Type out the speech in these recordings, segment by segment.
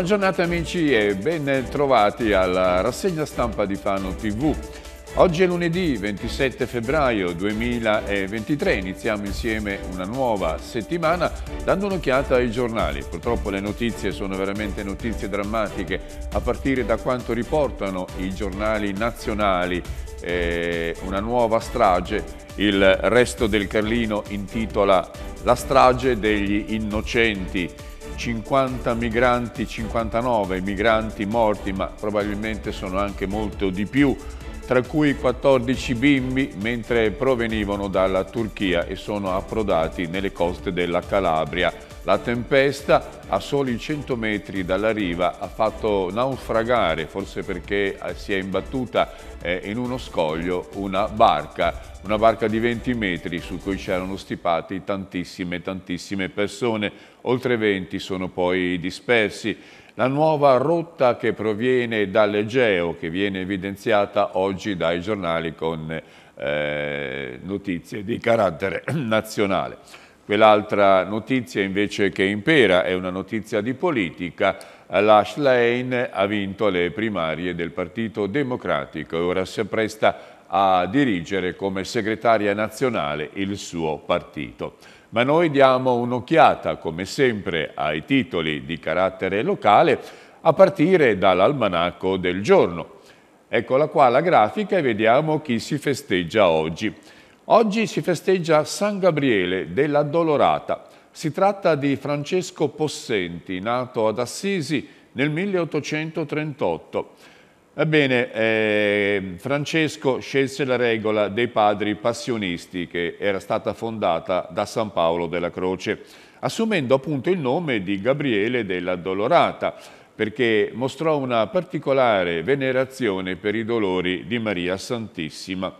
Buona giornata amici e ben trovati alla rassegna stampa di Fano TV. Oggi è lunedì 27 febbraio 2023, iniziamo insieme una nuova settimana dando un'occhiata ai giornali. Purtroppo le notizie sono veramente notizie drammatiche a partire da quanto riportano i giornali nazionali eh, una nuova strage. Il resto del Carlino intitola La strage degli innocenti. 50 migranti, 59 migranti morti, ma probabilmente sono anche molto di più, tra cui 14 bimbi mentre provenivano dalla Turchia e sono approdati nelle coste della Calabria. La tempesta a soli 100 metri dalla riva ha fatto naufragare, forse perché eh, si è imbattuta eh, in uno scoglio, una barca, una barca di 20 metri su cui c'erano stipati tantissime, tantissime persone. Oltre 20 sono poi dispersi. La nuova rotta che proviene dall'Egeo, che viene evidenziata oggi dai giornali con eh, notizie di carattere nazionale. Quell'altra notizia invece che impera è una notizia di politica. Lash Lane ha vinto le primarie del Partito Democratico e ora si appresta a dirigere come segretaria nazionale il suo partito. Ma noi diamo un'occhiata, come sempre, ai titoli di carattere locale a partire dall'almanacco del giorno. Eccola qua la grafica e vediamo chi si festeggia oggi. Oggi si festeggia San Gabriele della Dolorata. Si tratta di Francesco Possenti, nato ad Assisi nel 1838. Ebbene, eh, Francesco scelse la regola dei padri passionisti che era stata fondata da San Paolo della Croce, assumendo appunto il nome di Gabriele della Dolorata, perché mostrò una particolare venerazione per i dolori di Maria Santissima.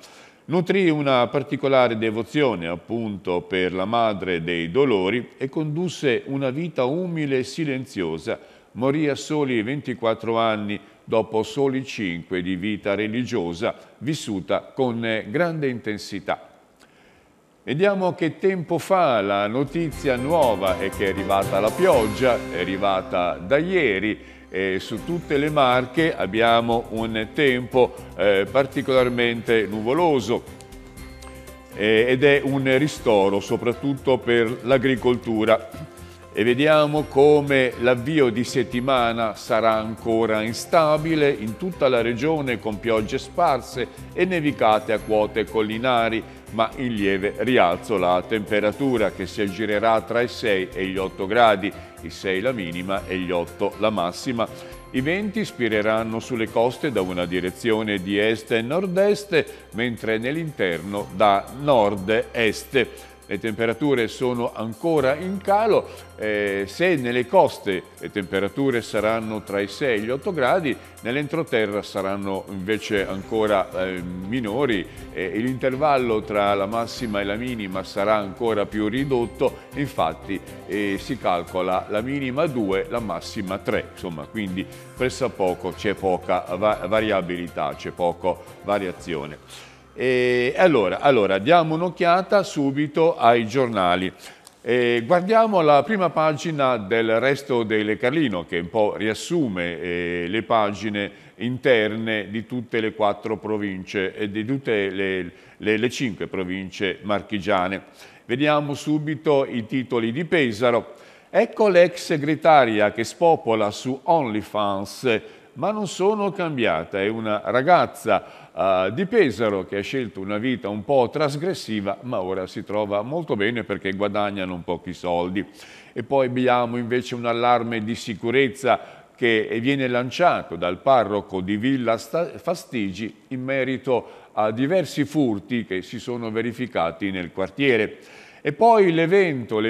Nutrì una particolare devozione appunto per la Madre dei Dolori e condusse una vita umile e silenziosa. Morì a soli 24 anni, dopo soli 5 di vita religiosa, vissuta con grande intensità. Vediamo che tempo fa la notizia nuova è che è arrivata la pioggia, è arrivata da ieri, e su tutte le Marche abbiamo un tempo eh, particolarmente nuvoloso eh, ed è un ristoro soprattutto per l'agricoltura e vediamo come l'avvio di settimana sarà ancora instabile in tutta la regione con piogge sparse e nevicate a quote collinari ma in lieve rialzo la temperatura che si aggirerà tra i 6 e gli 8 gradi, i 6 la minima e gli 8 la massima. I venti spireranno sulle coste da una direzione di est e nord-est, mentre nell'interno da nord-est le temperature sono ancora in calo, eh, se nelle coste le temperature saranno tra i 6 e gli 8 gradi, nell'entroterra saranno invece ancora eh, minori e l'intervallo tra la massima e la minima sarà ancora più ridotto, infatti eh, si calcola la minima 2, la massima 3, insomma quindi presso poco c'è poca variabilità, c'è poca variazione. E allora, allora, diamo un'occhiata subito ai giornali. Eh, guardiamo la prima pagina del resto del Carlino che un po' riassume eh, le pagine interne di tutte le quattro province, e eh, di tutte le, le, le cinque province marchigiane. Vediamo subito i titoli di Pesaro. Ecco l'ex segretaria che spopola su OnlyFans, ma non sono cambiata, è una ragazza Ah, di Pesaro che ha scelto una vita un po' trasgressiva ma ora si trova molto bene perché guadagnano non pochi soldi. E poi abbiamo invece un allarme di sicurezza che viene lanciato dal parroco di Villa Fastigi in merito a diversi furti che si sono verificati nel quartiere. E poi l'evento,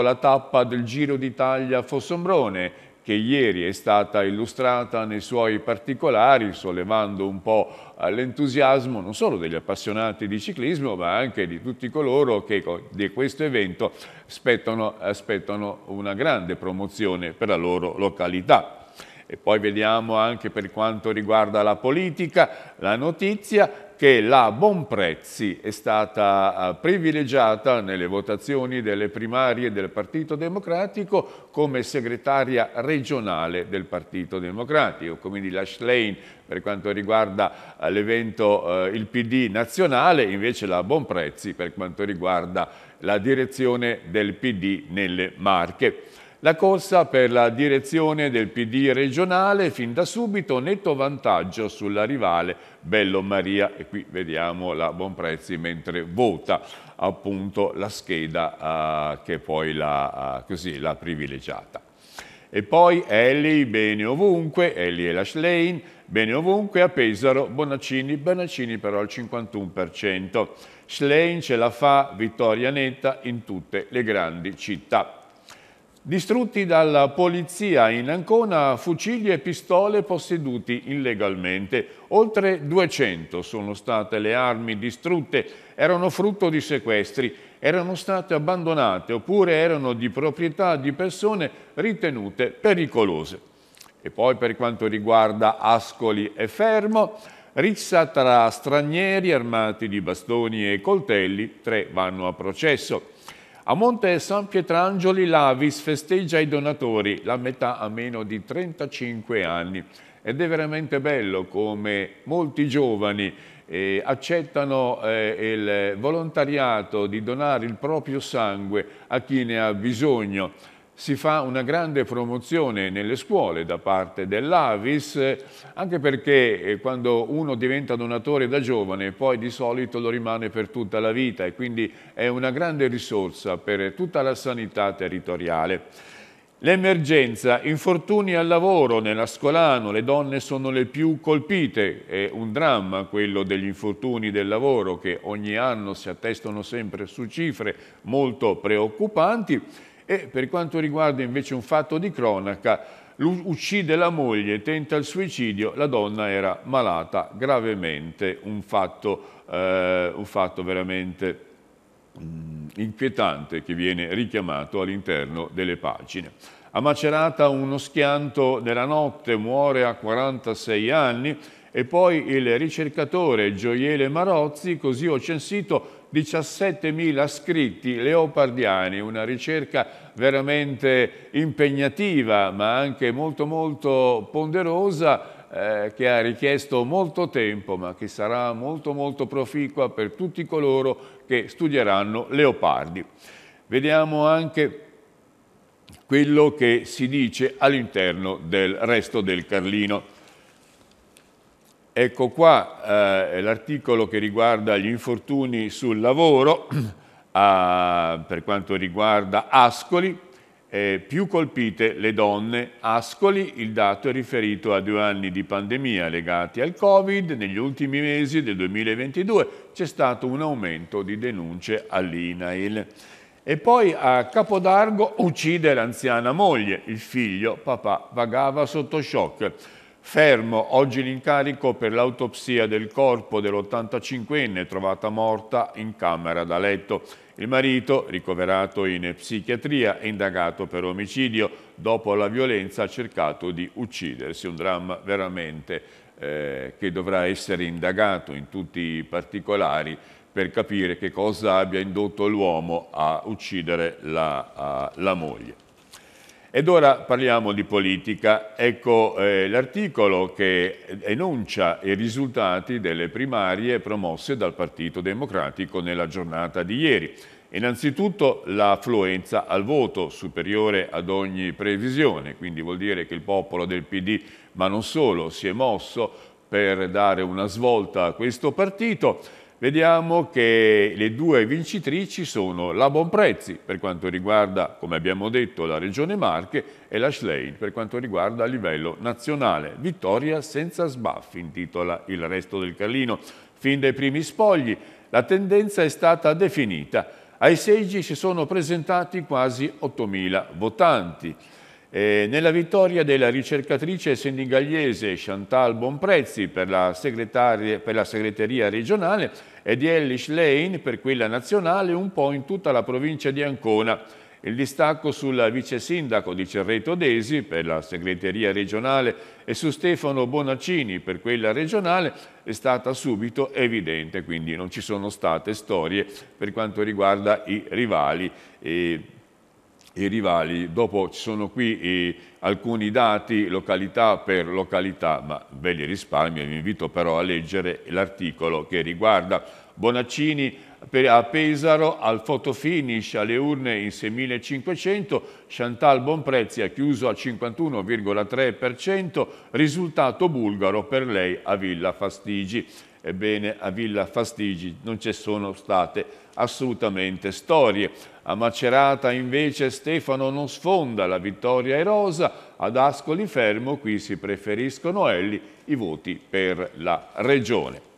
la tappa del Giro d'Italia Fossombrone, che ieri è stata illustrata nei suoi particolari, sollevando un po' l'entusiasmo non solo degli appassionati di ciclismo, ma anche di tutti coloro che di questo evento aspettano, aspettano una grande promozione per la loro località. E poi vediamo anche per quanto riguarda la politica, la notizia che la Bonprezzi è stata eh, privilegiata nelle votazioni delle primarie del Partito Democratico come segretaria regionale del Partito Democratico, quindi la Schlein per quanto riguarda eh, l'evento eh, il PD nazionale, invece la Bonprezzi per quanto riguarda la direzione del PD nelle Marche. La corsa per la direzione del PD regionale fin da subito netto vantaggio sulla rivale Bello Maria e qui vediamo la Bonprezzi mentre vota appunto la scheda uh, che poi l'ha uh, ah, privilegiata. E poi Ellie bene ovunque, Ellie e la Schlein bene ovunque, a Pesaro Bonaccini, Bonaccini però al 51%. Schlein ce la fa, vittoria netta in tutte le grandi città. Distrutti dalla polizia in Ancona fucili e pistole posseduti illegalmente. Oltre 200 sono state le armi distrutte, erano frutto di sequestri, erano state abbandonate oppure erano di proprietà di persone ritenute pericolose. E poi per quanto riguarda Ascoli e Fermo, rissa tra stranieri armati di bastoni e coltelli, tre vanno a processo. A Monte San Pietrangeli l'Avis festeggia i donatori, la metà a meno di 35 anni. Ed è veramente bello come molti giovani eh, accettano eh, il volontariato di donare il proprio sangue a chi ne ha bisogno si fa una grande promozione nelle scuole da parte dell'Avis, anche perché eh, quando uno diventa donatore da giovane poi di solito lo rimane per tutta la vita e quindi è una grande risorsa per tutta la sanità territoriale. L'emergenza, infortuni al lavoro nell'Ascolano, le donne sono le più colpite, è un dramma quello degli infortuni del lavoro che ogni anno si attestano sempre su cifre molto preoccupanti e per quanto riguarda invece un fatto di cronaca, uccide la moglie, tenta il suicidio, la donna era malata gravemente, un fatto, eh, un fatto veramente mh, mm, inquietante che viene richiamato all'interno delle pagine. A Macerata uno schianto nella notte, muore a 46 anni e poi il ricercatore Gioiele Marozzi, così ho censito, 17.000 scritti leopardiani, una ricerca veramente impegnativa ma anche molto molto ponderosa eh, che ha richiesto molto tempo ma che sarà molto molto proficua per tutti coloro che studieranno Leopardi. Vediamo anche quello che si dice all'interno del resto del Carlino. Ecco qua eh, l'articolo che riguarda gli infortuni sul lavoro a, per quanto riguarda Ascoli, eh, più colpite le donne. Ascoli, il dato è riferito a due anni di pandemia legati al Covid. Negli ultimi mesi del 2022 c'è stato un aumento di denunce all'INAIL. E poi a Capodargo uccide l'anziana moglie, il figlio, papà, vagava sotto shock. Fermo oggi l'incarico per l'autopsia del corpo dell'85enne trovata morta in camera da letto. Il marito, ricoverato in psichiatria, è indagato per omicidio. Dopo la violenza ha cercato di uccidersi. Un dramma veramente eh, che dovrà essere indagato in tutti i particolari per capire che cosa abbia indotto l'uomo a uccidere la, a, la moglie. Ed ora parliamo di politica. Ecco eh, l'articolo che enuncia i risultati delle primarie promosse dal Partito Democratico nella giornata di ieri. Innanzitutto l'affluenza al voto superiore ad ogni previsione, quindi vuol dire che il popolo del PD, ma non solo, si è mosso per dare una svolta a questo partito vediamo che le due vincitrici sono la Bonprezzi per quanto riguarda, come abbiamo detto, la Regione Marche e la Schlein per quanto riguarda a livello nazionale. Vittoria senza sbaffi intitola il resto del Carlino. Fin dai primi spogli la tendenza è stata definita. Ai seggi si sono presentati quasi 8.000 votanti. Eh, nella vittoria della ricercatrice senigallese Chantal Bonprezzi per la, per la segreteria regionale e di Ellis Lane per quella nazionale un po' in tutta la provincia di Ancona. Il distacco sul vice sindaco di Cerreto Desi per la segreteria regionale e su Stefano Bonaccini per quella regionale è stata subito evidente, quindi non ci sono state storie per quanto riguarda i rivali. E i rivali. Dopo ci sono qui eh, alcuni dati località per località, ma ve li risparmio, vi invito però a leggere l'articolo che riguarda Bonaccini a Pesaro al fotofinish alle urne in 6500, Chantal Bonprezzi ha chiuso al 51,3%, risultato bulgaro per lei a Villa Fastigi. Ebbene, a Villa Fastigi non ci sono state assolutamente storie. A Macerata invece Stefano non sfonda, la vittoria è rosa, ad Ascoli Fermo qui si preferiscono Elli i voti per la regione.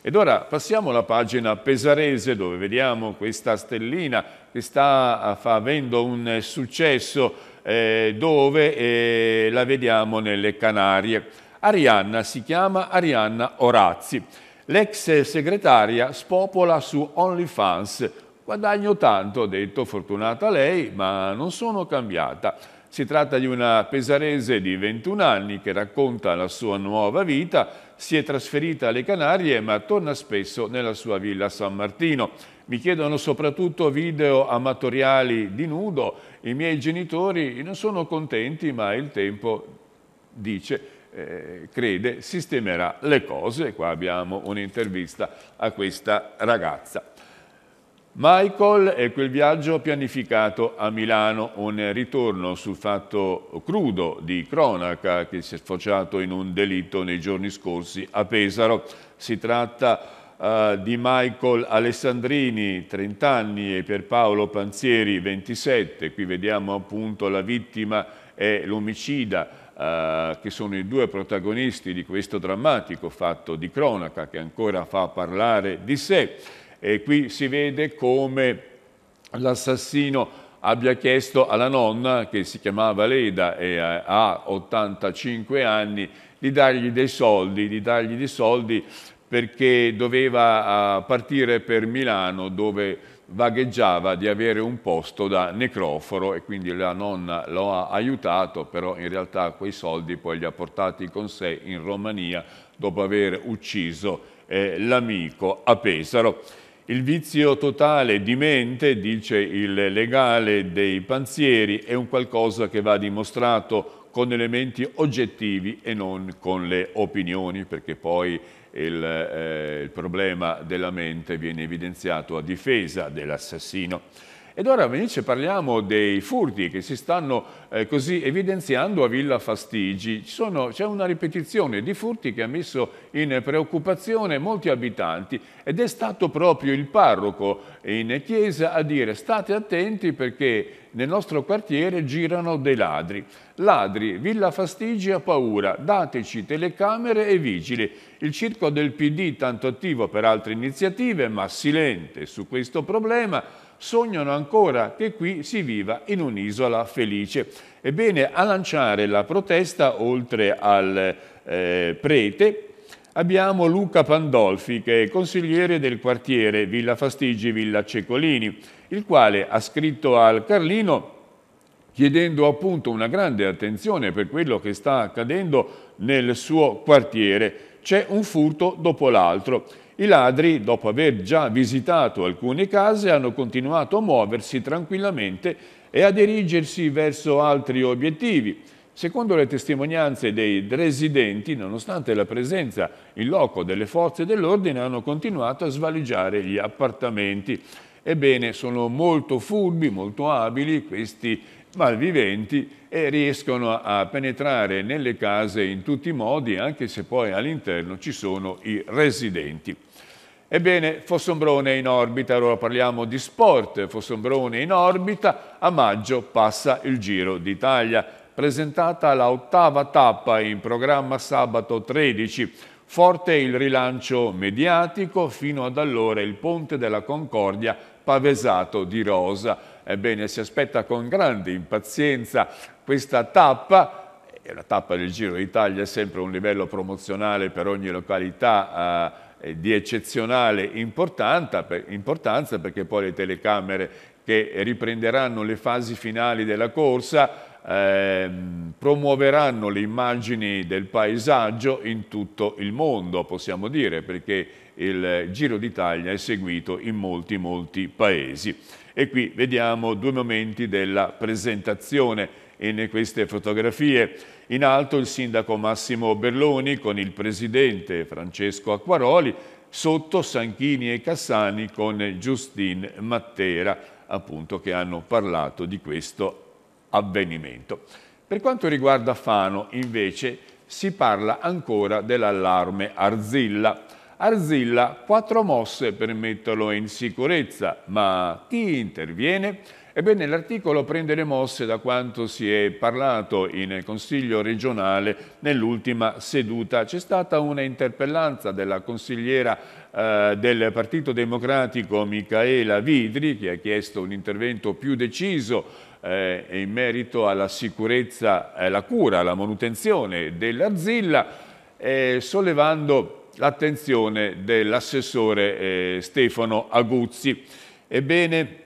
Ed ora passiamo alla pagina pesarese dove vediamo questa stellina che sta eh, avendo un successo eh, dove eh, la vediamo nelle Canarie. Arianna si chiama Arianna Orazzi L'ex segretaria spopola su OnlyFans. Guadagno tanto, ha detto, fortunata lei, ma non sono cambiata. Si tratta di una pesarese di 21 anni che racconta la sua nuova vita. Si è trasferita alle Canarie ma torna spesso nella sua villa San Martino. Mi chiedono soprattutto video amatoriali di nudo. I miei genitori non sono contenti ma il tempo dice eh, crede sistemerà le cose. Qua abbiamo un'intervista a questa ragazza. Michael e quel viaggio pianificato a Milano, un ritorno sul fatto crudo di cronaca che si è sfociato in un delitto nei giorni scorsi a Pesaro. Si tratta eh, di Michael Alessandrini, 30 anni, e per Paolo Panzieri, 27. Qui vediamo appunto la vittima e l'omicida eh, che sono i due protagonisti di questo drammatico fatto di cronaca che ancora fa parlare di sé. E qui si vede come l'assassino abbia chiesto alla nonna, che si chiamava Leda e eh, ha 85 anni, di dargli dei soldi, di dargli dei soldi perché doveva eh, partire per Milano dove vagheggiava di avere un posto da necroforo e quindi la nonna lo ha aiutato, però in realtà quei soldi poi li ha portati con sé in Romania dopo aver ucciso eh, l'amico a Pesaro. Il vizio totale di mente, dice il legale dei panzieri, è un qualcosa che va dimostrato con elementi oggettivi e non con le opinioni, perché poi il, eh, il problema della mente viene evidenziato a difesa dell'assassino. Ed ora invece parliamo dei furti che si stanno eh, così evidenziando a Villa Fastigi. C'è una ripetizione di furti che ha messo in preoccupazione molti abitanti ed è stato proprio il parroco in chiesa a dire state attenti perché nel nostro quartiere girano dei ladri. Ladri, Villa Fastigi ha paura, dateci telecamere e vigili. Il circo del PD tanto attivo per altre iniziative ma silente su questo problema sognano ancora che qui si viva in un'isola felice. Ebbene, a lanciare la protesta, oltre al eh, prete, abbiamo Luca Pandolfi, che è consigliere del quartiere Villa Fastigi Villa Cecolini, il quale ha scritto al Carlino chiedendo appunto una grande attenzione per quello che sta accadendo nel suo quartiere. C'è un furto dopo l'altro i ladri, dopo aver già visitato alcune case, hanno continuato a muoversi tranquillamente e a dirigersi verso altri obiettivi. Secondo le testimonianze dei residenti, nonostante la presenza in loco delle forze dell'ordine, hanno continuato a svaligiare gli appartamenti. Ebbene, sono molto furbi, molto abili questi malviventi e riescono a penetrare nelle case in tutti i modi, anche se poi all'interno ci sono i residenti. Ebbene, Fossombrone in orbita, allora parliamo di sport, Fossombrone in orbita, a maggio passa il Giro d'Italia, presentata la ottava tappa in programma sabato 13, forte il rilancio mediatico, fino ad allora il ponte della Concordia pavesato di rosa. Ebbene, si aspetta con grande impazienza questa tappa, e la tappa del Giro d'Italia è sempre un livello promozionale per ogni località eh, di eccezionale importanza perché poi le telecamere che riprenderanno le fasi finali della corsa Ehm, promuoveranno le immagini del paesaggio in tutto il mondo, possiamo dire, perché il Giro d'Italia è seguito in molti, molti paesi. E qui vediamo due momenti della presentazione in queste fotografie. In alto il sindaco Massimo Berloni con il presidente Francesco Acquaroli, sotto Sanchini e Cassani con Giustin Matera, appunto che hanno parlato di questo avvenimento. Per quanto riguarda Fano, invece, si parla ancora dell'allarme Arzilla. Arzilla, quattro mosse per metterlo in sicurezza, ma chi interviene? Ebbene, l'articolo prende le mosse da quanto si è parlato in Consiglio regionale nell'ultima seduta. C'è stata una interpellanza della consigliera eh, del Partito Democratico Micaela Vidri che ha chiesto un intervento più deciso eh, in merito alla sicurezza, alla eh, cura, alla manutenzione della dell'arzilla, eh, sollevando l'attenzione dell'assessore eh, Stefano Aguzzi. Ebbene,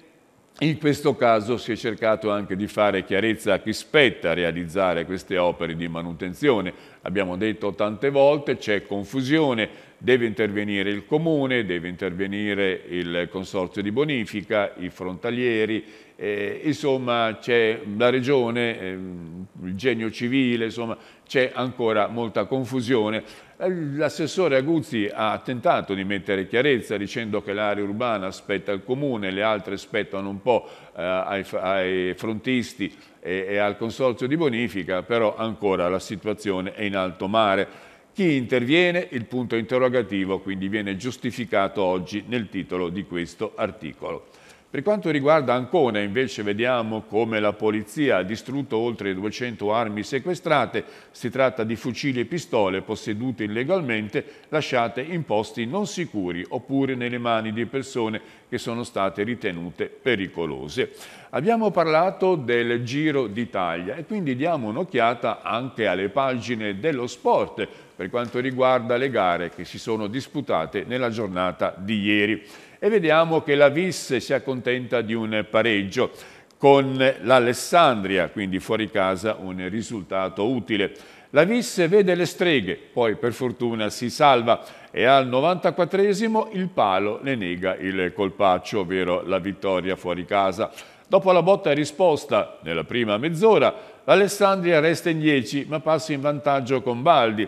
in questo caso si è cercato anche di fare chiarezza a chi spetta realizzare queste opere di manutenzione. Abbiamo detto tante volte c'è confusione, deve intervenire il comune, deve intervenire il consorzio di bonifica, i frontalieri, eh, insomma c'è la regione, eh, il genio civile, insomma c'è ancora molta confusione. Eh, l'assessore Aguzzi ha tentato di mettere chiarezza dicendo che l'area urbana spetta al comune, le altre spettano un po' eh, ai, ai, frontisti e, e al consorzio di bonifica, però ancora la situazione è in alto mare. Chi interviene? Il punto interrogativo quindi viene giustificato oggi nel titolo di questo articolo. Per quanto riguarda Ancona, invece, vediamo come la polizia ha distrutto oltre 200 armi sequestrate. Si tratta di fucili e pistole possedute illegalmente, lasciate in posti non sicuri oppure nelle mani di persone che sono state ritenute pericolose. Abbiamo parlato del Giro d'Italia e quindi diamo un'occhiata anche alle pagine dello sport per quanto riguarda le gare che si sono disputate nella giornata di ieri e vediamo che la Vis si accontenta di un pareggio con l'Alessandria, quindi fuori casa un risultato utile. La Visse vede le streghe, poi per fortuna si salva e al 94esimo il palo le nega il colpaccio, ovvero la vittoria fuori casa. Dopo la botta e risposta, nella prima mezz'ora, l'Alessandria resta in 10 ma passa in vantaggio con Baldi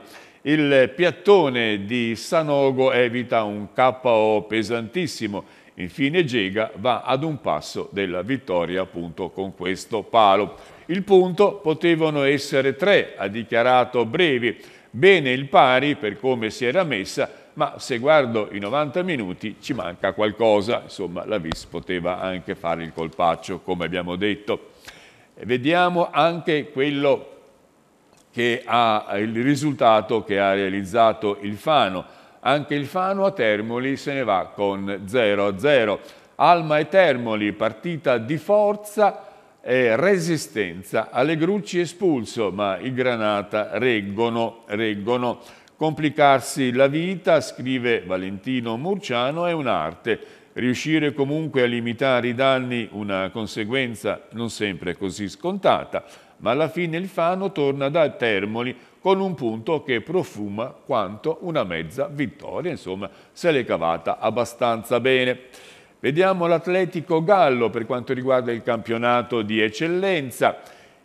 il piattone di Sanogo evita un KO pesantissimo. Infine Gega va ad un passo della vittoria appunto con questo palo. Il punto potevano essere tre, ha dichiarato Brevi. Bene il pari per come si era messa, ma se guardo i 90 minuti ci manca qualcosa. Insomma, la Vis poteva anche fare il colpaccio, come abbiamo detto. Vediamo anche quello che ha il risultato che ha realizzato il Fano. Anche il Fano a Termoli se ne va con 0-0. Alma e Termoli, partita di forza e resistenza. Allegrucci espulso, ma i Granata reggono, reggono. Complicarsi la vita, scrive Valentino Murciano, è un'arte. Riuscire comunque a limitare i danni, una conseguenza non sempre così scontata ma alla fine il Fano torna da Termoli con un punto che profuma quanto una mezza vittoria, insomma se l'è cavata abbastanza bene. Vediamo l'Atletico Gallo per quanto riguarda il campionato di eccellenza.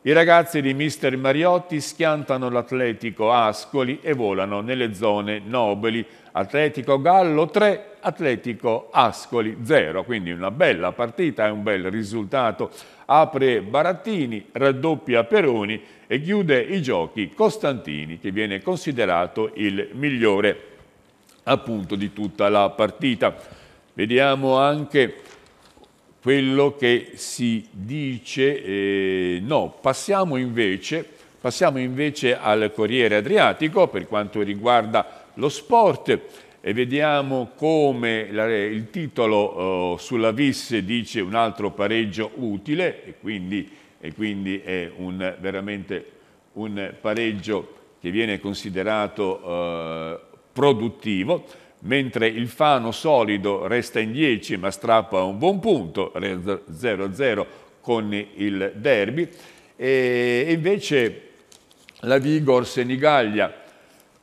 I ragazzi di Mister Mariotti schiantano l'Atletico Ascoli e volano nelle zone nobili. Atletico Gallo 3, Atletico Ascoli 0. Quindi una bella partita e un bel risultato. Apre Barattini, raddoppia Peroni e chiude i giochi Costantini che viene considerato il migliore appunto di tutta la partita. Vediamo anche quello che si dice eh, no. Passiamo invece, passiamo invece al Corriere Adriatico per quanto riguarda lo sport e vediamo come la, il titolo eh, sulla vis dice un altro pareggio utile e quindi, e quindi è un, veramente un pareggio che viene considerato eh, produttivo mentre il Fano solido resta in 10 ma strappa un buon punto, 0-0 con il derby, e invece la Vigor Senigallia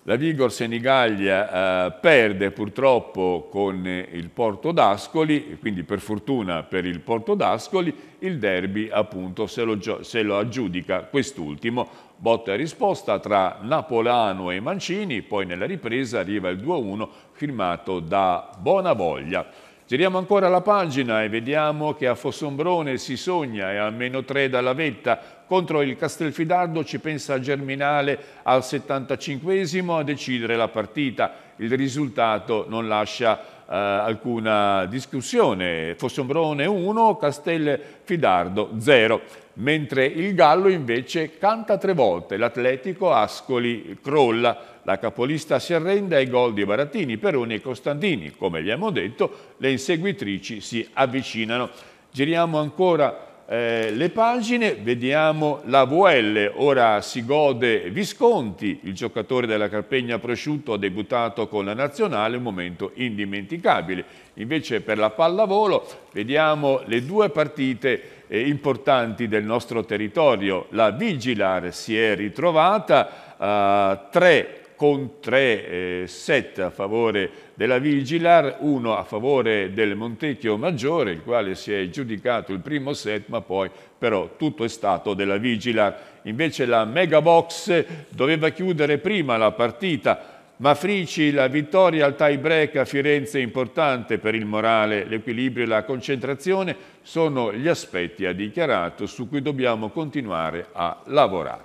la Vigor Senigallia eh, perde purtroppo con il Porto d'Ascoli, quindi per fortuna per il Porto d'Ascoli, il derby appunto se lo, se lo aggiudica quest'ultimo. Botta e risposta tra Napolano e Mancini, poi nella ripresa arriva il 2-1 firmato da Bonavoglia. Giriamo ancora la pagina e vediamo che a Fossombrone si sogna e a meno 3 dalla vetta contro il Castelfidardo ci pensa Germinale al 75 a decidere la partita. Il risultato non lascia Uh, alcuna discussione. Fossombrone 1, Castelfidardo 0. Mentre il Gallo invece canta tre volte, l'Atletico Ascoli crolla, la capolista si arrende ai gol di Barattini, Peroni e Costantini. Come abbiamo detto, le inseguitrici si avvicinano. Giriamo ancora eh, le pagine, vediamo la VL, ora si gode Visconti, il giocatore della Carpegna Prosciutto ha debuttato con la Nazionale, un momento indimenticabile. Invece per la pallavolo vediamo le due partite eh, importanti del nostro territorio, la Vigilar si è ritrovata, eh, tre con tre eh, set a favore della Vigilar, uno a favore del Montecchio Maggiore, il quale si è giudicato il primo set, ma poi però tutto è stato della Vigilar. Invece la Megabox doveva chiudere prima la partita, ma Frici la vittoria al tie break a Firenze è importante per il morale, l'equilibrio e la concentrazione sono gli aspetti, ha dichiarato, su cui dobbiamo continuare a lavorare.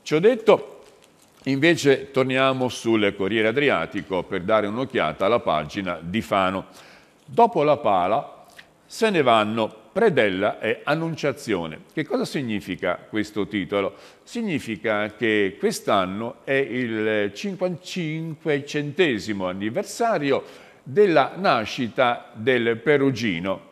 Ci ho detto, Invece torniamo sul Corriere Adriatico per dare un'occhiata alla pagina di Fano. Dopo la pala se ne vanno Predella e Annunciazione. Che cosa significa questo titolo? Significa che quest'anno è il 55 centesimo anniversario della nascita del Perugino,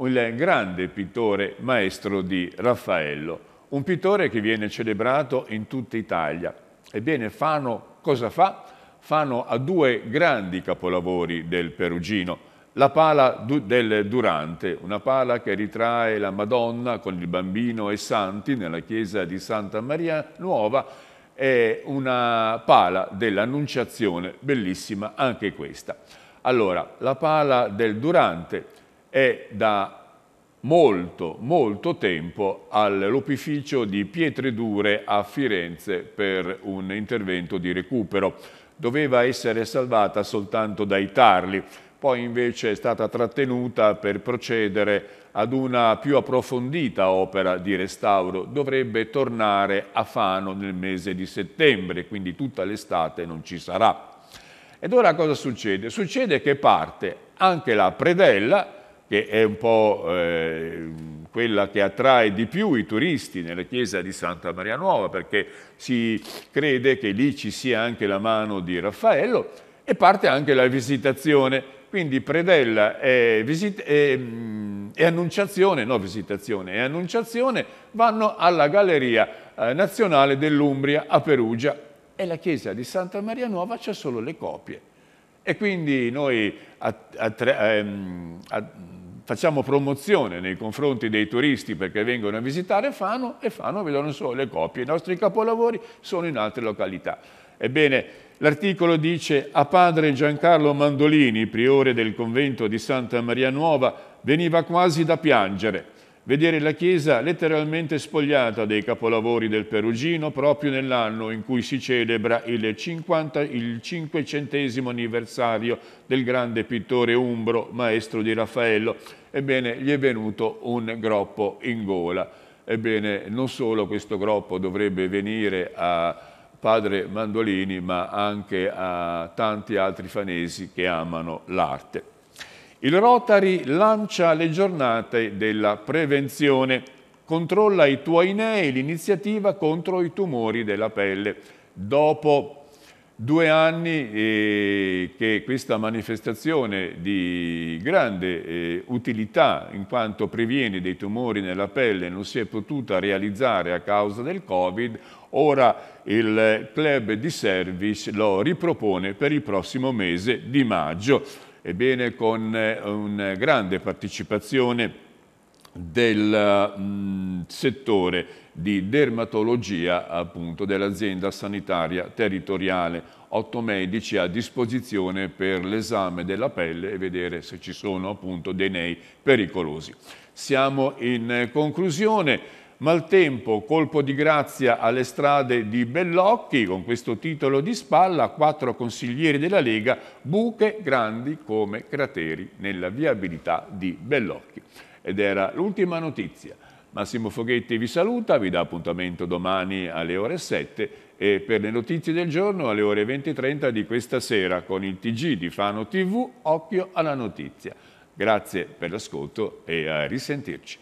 il grande pittore maestro di Raffaello, un pittore che viene celebrato in tutta Italia. Ebbene, Fano cosa fa? Fano ha due grandi capolavori del Perugino. La pala du del Durante, una pala che ritrae la Madonna con il bambino e Santi nella chiesa di Santa Maria Nuova, è una pala dell'Annunciazione, bellissima anche questa. Allora, la pala del Durante è da molto, molto tempo all'opificio di Pietre Dure a Firenze per un intervento di recupero. Doveva essere salvata soltanto dai tarli, poi invece è stata trattenuta per procedere ad una più approfondita opera di restauro. Dovrebbe tornare a Fano nel mese di settembre, quindi tutta l'estate non ci sarà. Ed ora cosa succede? Succede che parte anche la predella, che è un po' eh, quella che attrae di più i turisti nella chiesa di Santa Maria Nuova, perché si crede che lì ci sia anche la mano di Raffaello e parte anche la visitazione. Quindi Predella e, eh, visit e, eh, mm, e Annunciazione, no Visitazione, e Annunciazione vanno alla Galleria eh, Nazionale dell'Umbria a Perugia e la chiesa di Santa Maria Nuova c'è solo le copie e quindi noi ehm, facciamo promozione nei confronti dei turisti perché vengono a visitare Fano e Fano vedono solo le copie. I nostri capolavori sono in altre località. Ebbene, l'articolo dice a padre Giancarlo Mandolini, priore del convento di Santa Maria Nuova, veniva quasi da piangere vedere la Chiesa letteralmente spogliata dei capolavori del Perugino proprio nell'anno in cui si celebra il, 500 anniversario del grande pittore Umbro, maestro di Raffaello. Ebbene, gli è venuto un groppo in gola. Ebbene, non solo questo groppo dovrebbe venire a padre Mandolini, ma anche a tanti altri fanesi che amano l'arte. Il Rotary lancia le giornate della prevenzione. Controlla i tuoi nei, l'iniziativa contro i tumori della pelle. Dopo due anni eh, che questa manifestazione di grande eh, utilità in quanto previene dei tumori nella pelle non si è potuta realizzare a causa del Covid, ora il club di service lo ripropone per il prossimo mese di maggio. Ebbene, con eh, una grande partecipazione del mh, mm, settore di dermatologia appunto dell'azienda sanitaria territoriale. Otto medici a disposizione per l'esame della pelle e vedere se ci sono appunto dei nei pericolosi. Siamo in eh, conclusione. Maltempo, colpo di grazia alle strade di Bellocchi, con questo titolo di spalla, quattro consiglieri della Lega, buche grandi come crateri nella viabilità di Bellocchi. Ed era l'ultima notizia. Massimo Foghetti vi saluta, vi dà appuntamento domani alle ore 7 e per le notizie del giorno alle ore 20.30 di questa sera con il TG di Fano TV, occhio alla notizia. Grazie per l'ascolto e a risentirci.